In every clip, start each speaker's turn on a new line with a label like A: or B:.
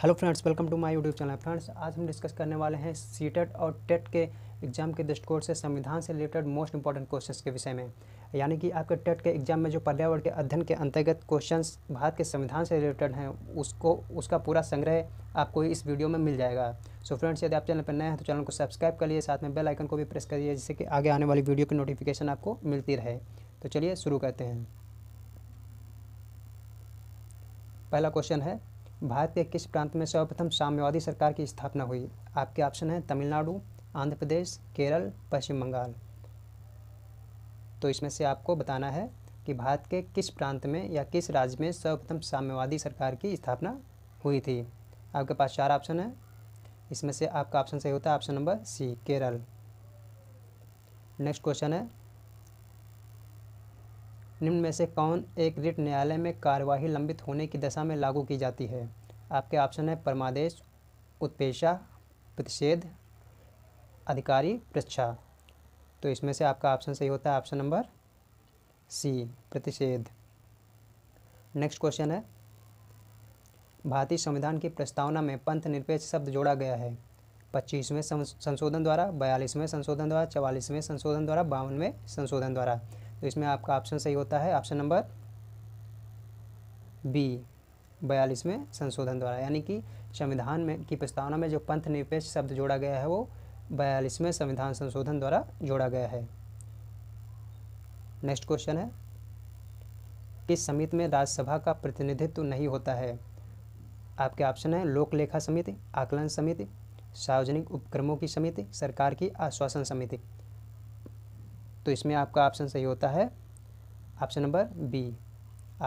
A: Hello friends welcome to my YouTube channel friends आज हम discuss करने वाले हैं सीटेट e और टेट e के एग्ज़ाम के दृष्टिकोण से संविधान से रिलेटेड मोस्ट इंपॉर्टेंट क्वेश्चंस के विषय में यानी कि आपके टेट e के एग्जाम में जो पर्यावरण के अध्ययन के अंतर्गत क्वेश्चंस भारत के संविधान से रिलेटेड हैं उसको उसका पूरा संग्रह आपको इस वीडियो में मिल जाएगा सो फ्रेंड्स यदि आप चैनल पर नए हैं तो चैनल को सब्सक्राइब कर लिए साथ में बेल आइकन को भी प्रेस करिए जिससे कि आगे आने वाली वीडियो की नोटिफिकेशन आपको मिलती रहे तो चलिए शुरू करते हैं पहला क्वेश्चन है भारत के किस प्रांत में सर्वप्रथम साम्यवादी सरकार की स्थापना हुई आपके ऑप्शन हैं तमिलनाडु आंध्र प्रदेश केरल पश्चिम बंगाल तो इसमें से आपको बताना है कि भारत के किस प्रांत में या किस राज्य में सर्वप्रथम साम्यवादी सरकार की स्थापना हुई थी आपके पास चार ऑप्शन है इसमें से आपका ऑप्शन सही होता है option number C Kerala next question है निम्न में से कौन एक रिट न्यायालय में कार्यवाही लंबित होने की दशा में लागू की जाती है आपके ऑप्शन है परमादेश उत्पेशा प्रतिषेध अधिकारी पृछा तो इसमें से आपका ऑप्शन सही होता है ऑप्शन नंबर सी प्रतिषेध नेक्स्ट क्वेश्चन है भारतीय संविधान की प्रस्तावना में पंथ निरपेक्ष शब्द जोड़ा गया है पच्चीसवें संशोधन द्वारा बयालीसवें संशोधन द्वारा चवालीसवें संशोधन द्वारा बावनवें संशोधन द्वारा तो इसमें आपका ऑप्शन सही होता है ऑप्शन नंबर बी बयालीसवें संशोधन द्वारा यानी कि संविधान में की प्रस्तावना में जो पंथ निरपेक्ष शब्द जोड़ा गया है वो बयालीसवें संविधान संशोधन द्वारा जोड़ा गया है नेक्स्ट क्वेश्चन है किस समिति में राज्यसभा का प्रतिनिधित्व नहीं होता है आपके ऑप्शन है लोक लेखा समिति आकलन समिति सार्वजनिक उपक्रमों की समिति सरकार की आश्वासन समिति तो इसमें आपका ऑप्शन सही होता है ऑप्शन नंबर बी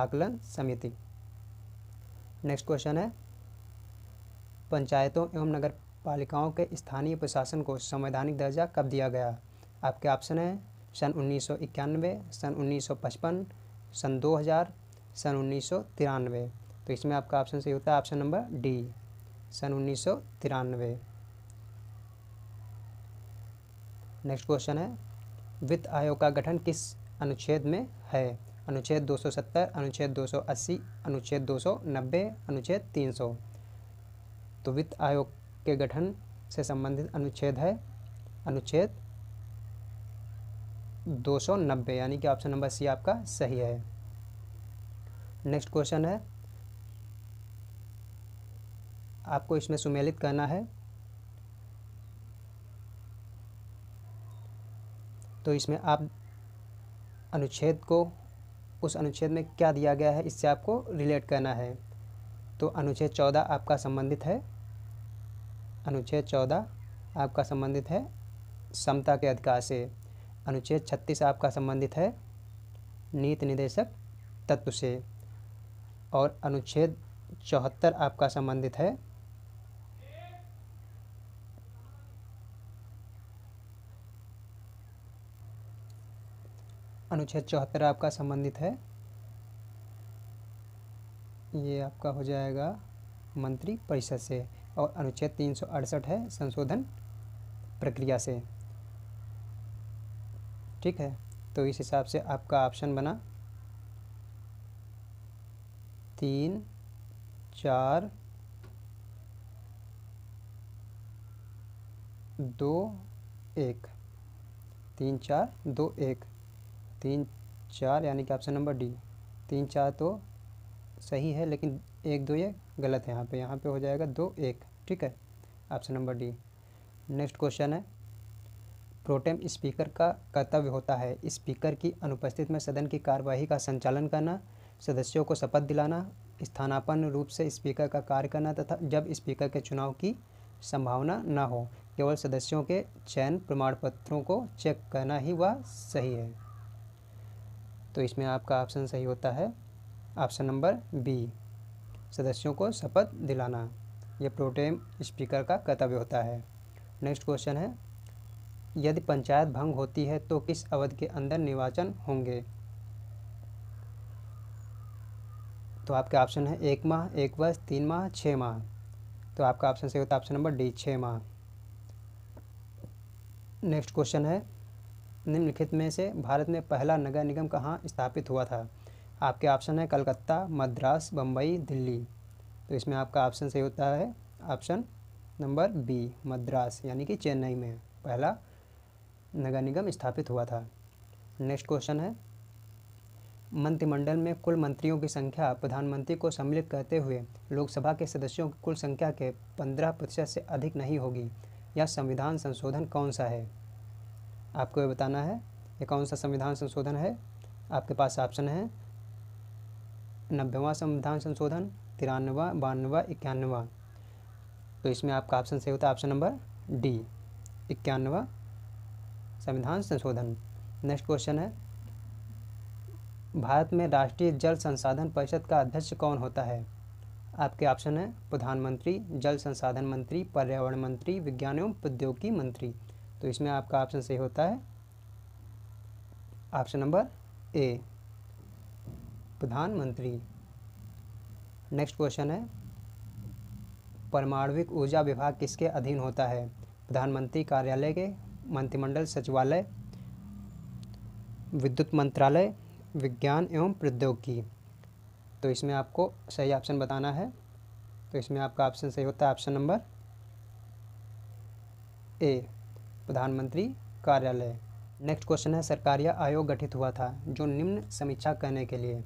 A: आकलन समिति नेक्स्ट क्वेश्चन है पंचायतों एवं नगर पालिकाओं के स्थानीय प्रशासन को संवैधानिक दर्जा कब दिया गया आपके ऑप्शन हैं सन उन्नीस सन 1955, सन 2000, सन उन्नीस तो इसमें आपका ऑप्शन सही होता है ऑप्शन नंबर डी सन उन्नीस नेक्स्ट क्वेश्चन है वित्त आयोग का गठन किस अनुच्छेद में है अनुच्छेद 270, अनुच्छेद 280, अनुच्छेद 290, अनुच्छेद 300। तो वित्त आयोग के गठन से संबंधित अनुच्छेद है अनुच्छेद 290 यानी कि ऑप्शन नंबर सी आपका सही है नेक्स्ट क्वेश्चन है आपको इसमें सुमेलित करना है तो इसमें आप अनुच्छेद को उस अनुच्छेद में क्या दिया गया है इससे आपको रिलेट करना है तो अनुच्छेद चौदह आपका संबंधित है अनुच्छेद चौदह आपका संबंधित है समता के अधिकार से अनुच्छेद छत्तीस आपका संबंधित है नीति निदेशक तत्व से और अनुच्छेद चौहत्तर आपका संबंधित है अनुच्छेद चौहत्तर आपका संबंधित है ये आपका हो जाएगा मंत्री परिषद से और अनुच्छेद तीन सौ अड़सठ है संशोधन प्रक्रिया से ठीक है तो इस हिसाब से आपका ऑप्शन बना तीन चार दो एक तीन चार दो एक तीन चार यानी कि ऑप्शन नंबर डी तीन चार तो सही है लेकिन एक दो ये गलत है यहाँ पे यहाँ पे हो जाएगा दो एक ठीक है option number D next question है प्रोटेम स्पीकर का कर्तव्य होता है स्पीकर की अनुपस्थित में सदन की कार्यवाही का संचालन करना सदस्यों को शपथ दिलाना स्थानापन रूप से स्पीकर का कार्य करना तथा जब स्पीकर के चुनाव की संभावना ना हो केवल सदस्यों के चयन प्रमाण पत्रों को चेक करना ही वह सही है तो इसमें आपका ऑप्शन सही होता है ऑप्शन नंबर बी सदस्यों को शपथ दिलाना यह प्रोटेम स्पीकर का कर्तव्य होता है नेक्स्ट क्वेश्चन है यदि पंचायत भंग होती है तो किस अवधि के अंदर निर्वाचन होंगे तो आपके ऑप्शन है एक माह एक वर्ष तीन माह छः माह तो आपका ऑप्शन सही होता है ऑप्शन नंबर डी छः माह नेक्स्ट क्वेश्चन है निम्नलिखित में से भारत में पहला नगर निगम कहाँ स्थापित हुआ था आपके ऑप्शन है कलकत्ता मद्रास बम्बई दिल्ली तो इसमें आपका ऑप्शन सही होता है ऑप्शन नंबर बी मद्रास यानी कि चेन्नई में पहला नगर निगम स्थापित हुआ था नेक्स्ट क्वेश्चन है मंत्रिमंडल में कुल मंत्रियों की संख्या प्रधानमंत्री को सम्मिलित करते हुए लोकसभा के सदस्यों की कुल संख्या के पंद्रह प्रतिशत से अधिक नहीं होगी यह संविधान संशोधन कौन सा है आपको ये बताना है ये कौन सा संविधान संशोधन है आपके पास ऑप्शन है नब्बेवा संविधान संशोधन तिरानवा बानवा इक्यानवा तो इसमें आपका ऑप्शन सही होता है ऑप्शन नंबर डी इक्यानवा संविधान संशोधन नेक्स्ट क्वेश्चन है भारत में राष्ट्रीय जल संसाधन परिषद का अध्यक्ष कौन होता है आपके ऑप्शन है प्रधानमंत्री जल संसाधन मंत्री पर्यावरण मंत्री विज्ञान एवं प्रौद्योगिकी मंत्री तो इसमें आपका ऑप्शन सही होता है ऑप्शन नंबर ए प्रधानमंत्री नेक्स्ट क्वेश्चन है परमाणविक ऊर्जा विभाग किसके अधीन होता है प्रधानमंत्री कार्यालय के मंत्रिमंडल सचिवालय विद्युत मंत्रालय विज्ञान एवं प्रौद्योगिकी तो इसमें आपको सही ऑप्शन बताना है तो इसमें आपका ऑप्शन सही होता है ऑप्शन नंबर ए प्रधानमंत्री कार्यालय नेक्स्ट क्वेश्चन है सरकारी आयोग गठित हुआ था जो निम्न समीक्षा करने के लिए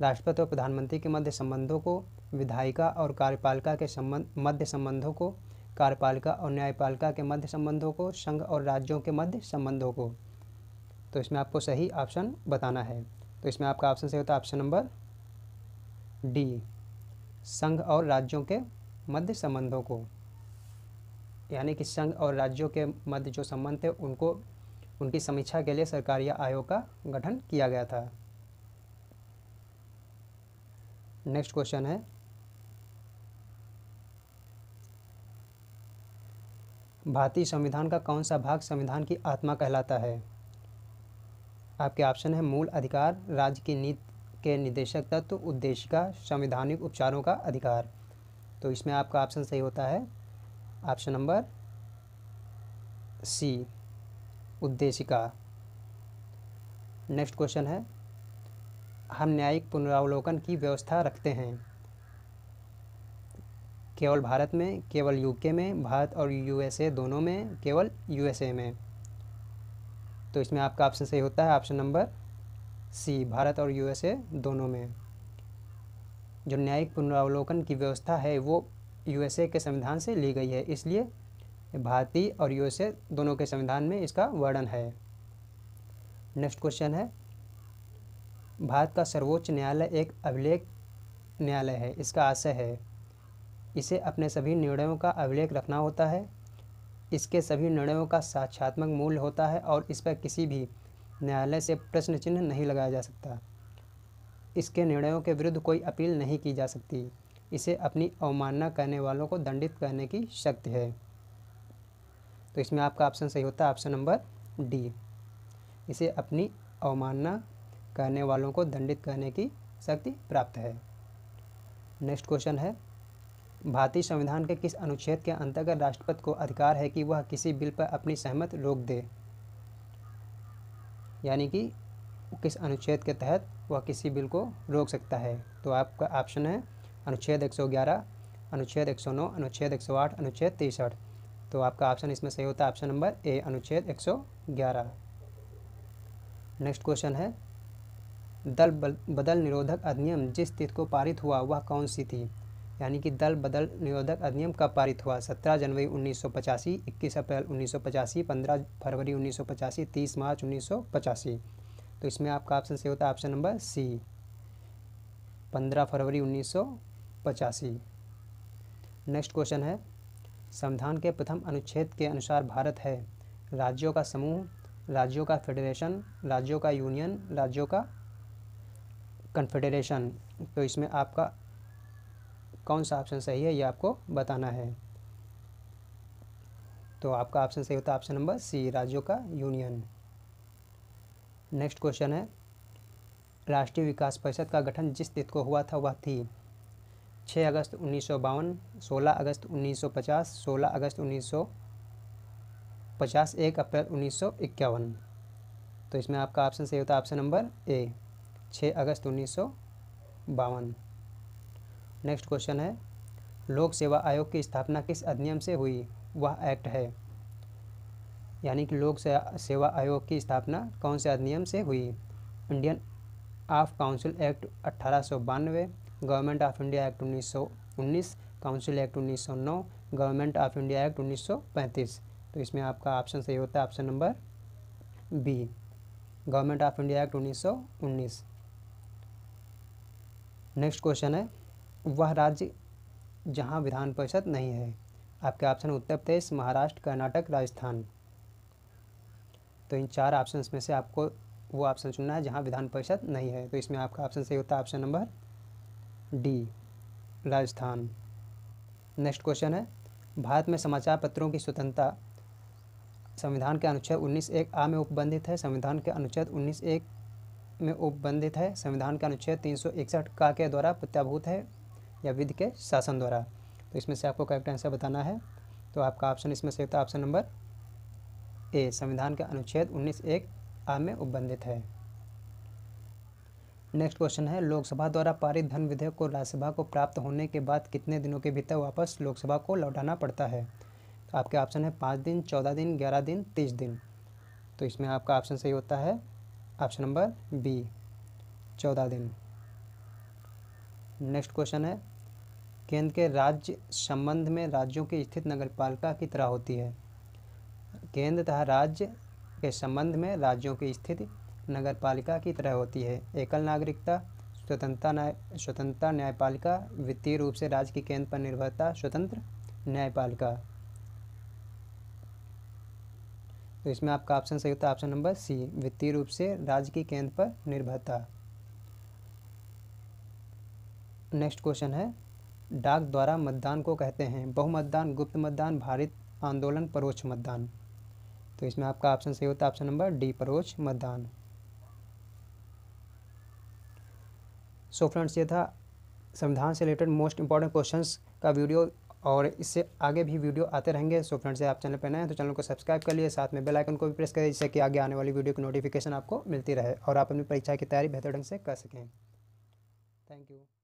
A: राष्ट्रपति और प्रधानमंत्री के मध्य संबंधों को विधायिका और कार्यपालिका के संबंध मध्य संबंधों को कार्यपालिका और न्यायपालिका के मध्य संबंधों को संघ और राज्यों के मध्य संबंधों को तो इसमें आपको सही ऑप्शन बताना है तो इसमें आपका ऑप्शन सही होता है ऑप्शन नंबर डी संघ और राज्यों के मध्य संबंधों को यानी कि संघ और राज्यों के मध्य जो संबंध थे उनको उनकी समीक्षा के लिए सरकारी आयोग का गठन किया गया था नेक्स्ट क्वेश्चन है भारतीय संविधान का कौन सा भाग संविधान की आत्मा कहलाता है आपके ऑप्शन है मूल अधिकार राज्य की नीति के निदेशक तत्व उद्देशिका संविधानिक उपचारों का अधिकार तो इसमें आपका ऑप्शन सही होता है ऑप्शन नंबर सी उद्देशिका नेक्स्ट क्वेश्चन है हम न्यायिक पुनरावलोकन की व्यवस्था रखते हैं केवल भारत में केवल यूके में भारत और यूएसए दोनों में केवल यूएसए में तो इसमें आपका ऑप्शन सही होता है ऑप्शन नंबर सी भारत और यूएसए दोनों में जो न्यायिक पुनरावलोकन की व्यवस्था है वो यूएसए के संविधान से ली गई है इसलिए भारतीय और यूएसए दोनों के संविधान में इसका वर्णन है नेक्स्ट क्वेश्चन है भारत का सर्वोच्च न्यायालय एक अभिलेख न्यायालय है इसका आशय है इसे अपने सभी निर्णयों का अभिलेख रखना होता है इसके सभी निर्णयों का साक्षात्मक मूल्य होता है और इस पर किसी भी न्यायालय से प्रश्न चिन्ह नहीं लगाया जा सकता इसके निर्णयों के विरुद्ध कोई अपील नहीं की जा सकती इसे अपनी अवमानना करने वालों को दंडित करने की शक्ति है तो इसमें आपका ऑप्शन सही होता है ऑप्शन नंबर डी इसे अपनी अवमानना करने वालों को दंडित करने की शक्ति प्राप्त है नेक्स्ट क्वेश्चन है भारतीय संविधान के किस अनुच्छेद के अंतर्गत राष्ट्रपति को अधिकार है कि वह किसी बिल पर अपनी सहमत रोक दे यानी कि किस अनुच्छेद के तहत वह किसी बिल को रोक सकता है तो आपका ऑप्शन है अनुच्छेद 111, अनुच्छेद 109, अनुच्छेद 108, अनुच्छेद तिरसठ तो आपका ऑप्शन इसमें सही होता है ऑप्शन नंबर ए अनुच्छेद 111। नेक्स्ट क्वेश्चन है दल बदल निरोधक अधिनियम जिस तिथि को पारित हुआ वह कौन सी थी यानी कि दल बदल निरोधक अधिनियम कब पारित हुआ 17 जनवरी 1985, 21 अप्रैल 1985, 15 फरवरी 1985, 30 मार्च 1985 तो इसमें आपका ऑप्शन सही होता है ऑप्शन नंबर सी 15 फरवरी सौ पचासी नेक्स्ट क्वेश्चन है संविधान के प्रथम अनुच्छेद के अनुसार भारत है राज्यों का समूह राज्यों का फेडरेशन राज्यों का यूनियन राज्यों का कन्फेडरेशन तो इसमें आपका कौन सा ऑप्शन सही है ये आपको बताना है तो आपका ऑप्शन सही होता है ऑप्शन नंबर सी राज्यों का यूनियन नेक्स्ट क्वेश्चन है राष्ट्रीय विकास परिषद का गठन जिस तिथि को हुआ था वह थी छः अगस्त उन्नीस सौ बावन सोलह अगस्त उन्नीस सौ पचास सोलह अगस्त उन्नीस सौ पचास एक अप्रैल उन्नीस सौ इक्यावन तो इसमें आपका ऑप्शन सही होता है ऑप्शन नंबर ए छः अगस्त उन्नीस सौ बावन नेक्स्ट क्वेश्चन है लोक सेवा आयोग की स्थापना किस अधिनियम से हुई वह एक्ट है यानी कि लोक सेवा आयोग की स्थापना कौन से अधिनियम से हुई इंडियन ऑफ काउंसिल एक्ट अट्ठारह गवर्नमेंट ऑफ इंडिया एक्ट उन्नीस काउंसिल एक्ट नौ गवर्नमेंट ऑफ इंडिया एक्ट पैंतीस तो इसमें आपका ऑप्शन सही होता है option number B government of India act उन्नीस नेक्स्ट क्वेश्चन है वह राज्य जहां विधान परिषद नहीं है आपके ऑप्शन उत्तर प्रदेश महाराष्ट्र कर्नाटक राजस्थान तो इन चार ऑप्शन में से आपको वो ऑप्शन चुनना है जहाँ विधान परिषद नहीं है तो इसमें आपका ऑप्शन सही होता है option number D Rajasthan next question है भारत में समाचार पत्रों की स्वतंत्रता संविधान के अनुच्छेद उन्नीस एक आ में उपबंधित है संविधान के अनुच्छेद उन्नीस एक में उपबंधित है संविधान के अनुच्छेद तीन सौ इकसठ का के द्वारा प्रत्याभूत है या विधि के शासन द्वारा तो इसमें से आपको करेक्ट आंसर बताना है तो आपका ऑप्शन इसमें से ऑप्शन नंबर ए संविधान के अनुच्छेद उन्नीस एक आ में उपबंधित है नेक्स्ट क्वेश्चन है लोकसभा द्वारा पारित धन विधेयक को राज्यसभा को प्राप्त होने के बाद कितने दिनों के भीतर वापस लोकसभा को लौटाना पड़ता है तो आपके ऑप्शन है पाँच दिन चौदह दिन ग्यारह दिन तीस दिन तो इसमें आपका ऑप्शन सही होता है ऑप्शन नंबर बी चौदह दिन नेक्स्ट क्वेश्चन है केंद्र के राज्य संबंध में राज्यों की स्थित नगरपालिका की तरह होती है केंद्र तथा राज्य के संबंध में राज्यों की स्थिति नगर पालिका की तरह होती है एकल नागरिकता स्वतंत्रता न्याय स्वतंत्रता न्यायपालिका वित्तीय रूप से राज्य के केंद्र पर निर्भरता स्वतंत्र न्यायपालिका तो इसमें आपका ऑप्शन सही होता है ऑप्शन नंबर सी वित्तीय रूप से राज्य की केंद्र पर निर्भरता नेक्स्ट क्वेश्चन है डाक द्वारा मतदान को कहते हैं बहुमतदान गुप्त मतदान भारत आंदोलन परोक्ष मतदान तो इसमें आपका ऑप्शन सही होता है ऑप्शन नंबर डी परोक्ष मतदान सो so फ्रेंड्स ये था संविधान से रिलेटेड मोस्ट इंपॉर्टेंट क्वेश्चंस का वीडियो और इससे आगे भी वीडियो आते रहेंगे सो फ्रेंड्स आप चैनल पर नए हैं तो चैनल को सब्सक्राइब कर लिए साथ में बेल आइकन को भी प्रेस करिए जिससे कि आगे आने वाली वीडियो की नोटिफिकेशन आपको मिलती रहे और आप अपनी परीक्षा की तैयारी बेहतर ढंग से कर सकें थैंक यू